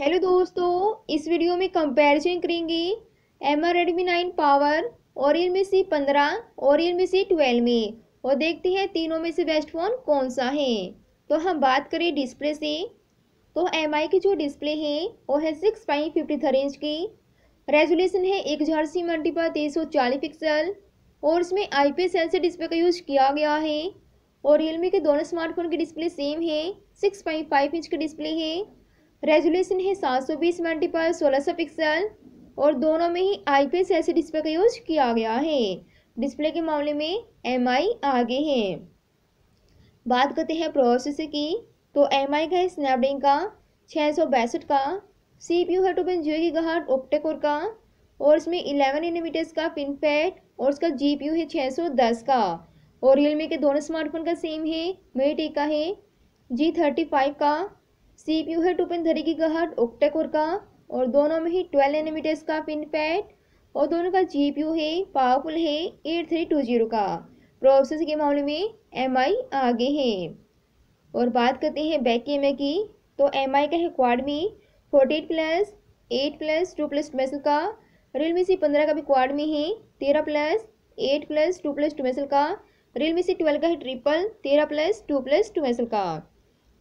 hello दोस्तों इस video में कंपैरिजन करेंगे एम आर रेडमी नाइन पावर ओरियन में से पंद्रह ओरियन में से ट्वेल्व में और देखते हैं तीनों में से बेस्ट फ़ोन कौन सा है तो हम बात करें डिस्प्ले से तो एम आई की जो डिस्प्ले है वो है six point fifty three inch की रेजोल्यूशन है एक हज़ार सी मल्टीपा तीन सौ चालीस पिक्सल और इसमें I P S L display का यूज़ किया गया है और रियलमी के दोनों स्मार्टफोन की डिस्प्ले सेम है सिक्स पॉइंट फाइव इंच की डिस्प्ले है रेजोल्यूशन है सात सौ बीस मल्टीपल सोलह सौ पिक्सल और दोनों में ही आई पी एस डिस्प्ले का यूज किया गया है डिस्प्ले के मामले में एम आई आगे है बात करते हैं प्रोसेसर की तो एम आई का है स्नैपड्रैगन का छः सौ बैसठ का सी पी यू है टू पॉइंट जीरो की गहट ओप्टेकोर का और इसमें इलेवन इनोमीटर्स का पिन और उसका जी पी यू है छः सौ दस का और रियलमी के दोनों स्मार्टफोन का सेम है मेट का है जी थर्टी फाइव का सीपीयू है टू पिन थ्री की गहट ओक्टेकोर का और दोनों में ही ट्वेल्व एनिमीटर्स का पिन पैड और दोनों का जीपीयू है पावरफुल है एट थ्री टू जीरो का प्रोसेस के मामले में एम आई आगे है और बात करते हैं बैक के एम की तो एम आई का है क्वाड में forty eight plus eight plus two plus two का रियलमी सी पंद्रह का भी क्वाड में है तेरह plus eight plus two plus two का रियलमी सी ट्वेल्व का है ट्रिपल तेरह प्लस टू प्लस टू का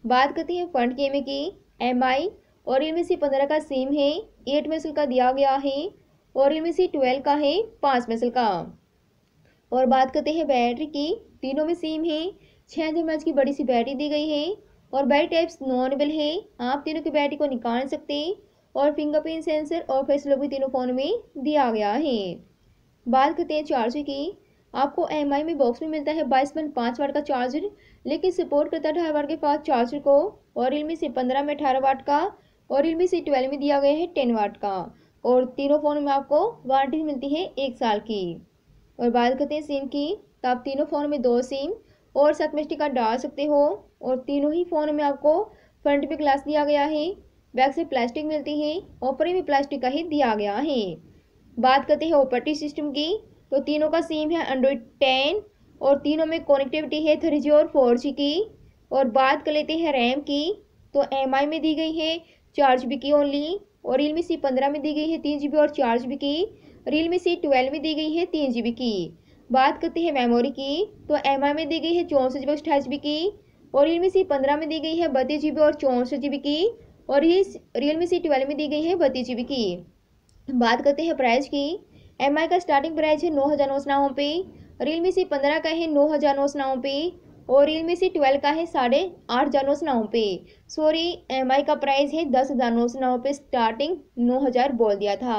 बात करते हैं फंड के एम की एम आई और इनमें से e पंद्रह का सेम है एट मेसल का दिया गया है और इनमें सी ट्वेल्व का है पाँच मेसल का और बात करते हैं बैटरी की तीनों में सेम है छः हज़ार मैच की बड़ी सी बैटरी दी गई है और बैटरी टाइप्स नॉनेबल है आप तीनों की बैटरी को निकाल सकते हैं और फिंगरप्रिंट सेंसर और फेसलो भी तीनों फ़ोन में दिया गया है बात करते हैं चार्जर की आपको एम आई में बॉक्स में मिलता है बाईस पॉइंट पाँच वाट का चार्जर लेकिन सपोर्ट करता है अठारह वाट के पास चार्जर को और रियलमी से पंद्रह में अठारह वाट का और रियलमी से ट्वेल्व में दिया गया है टेन वाट का और तीनों फ़ोन में आपको वारंटी मिलती है एक साल की और बात करते हैं सिम की तो आप तीनों फ़ोन में दो सिम और साथ में डाल सकते हो और तीनों ही फ़ोन में आपको फ्रंट पे ग्लास दिया गया है बैक से प्लास्टिक मिलती है ऊपर में प्लास्टिक का ही दिया गया है बात करते हैं ऑपरेटिव सिस्टम की तो तीनों का सिम है एंड्रॉयड टेन और तीनों में कनेक्टिविटी है थ्री जी और फोर जी की और बात कर लेते हैं रैम की तो एम आई में दी गई है चार जी बी की ओनली और रियल मी सी पंद्रह में दी गई है तीन जी बी और चार जी बी की रियल मी सी ट्वेल्व में दी गई है तीन जी बी की बात करते हैं मेमोरी की तो एम आई में दी गई है चौंसठ जी बी अठाईस जी बी की और रियल मी सी पंद्रह में दी गई है बत्तीस जी बी और चौंसठ जी बी की और रियल मी सी ट्वेल्व में दी गई है बत्तीस जी बी की बात करते हैं प्राइस की एम का स्टार्टिंग प्राइस है नौ हज़ार नौसनाओं पे रियलमी सी पंद्रह का है नौ हज़ार नौसनाओं पे और रियलमी सी ट्वेल्व का है साढ़े आठ हज़ार नौसनाओं पे सॉरी एम का प्राइस है दस हज़ार नौसनाओं पे स्टार्टिंग नौ हज़ार बोल दिया था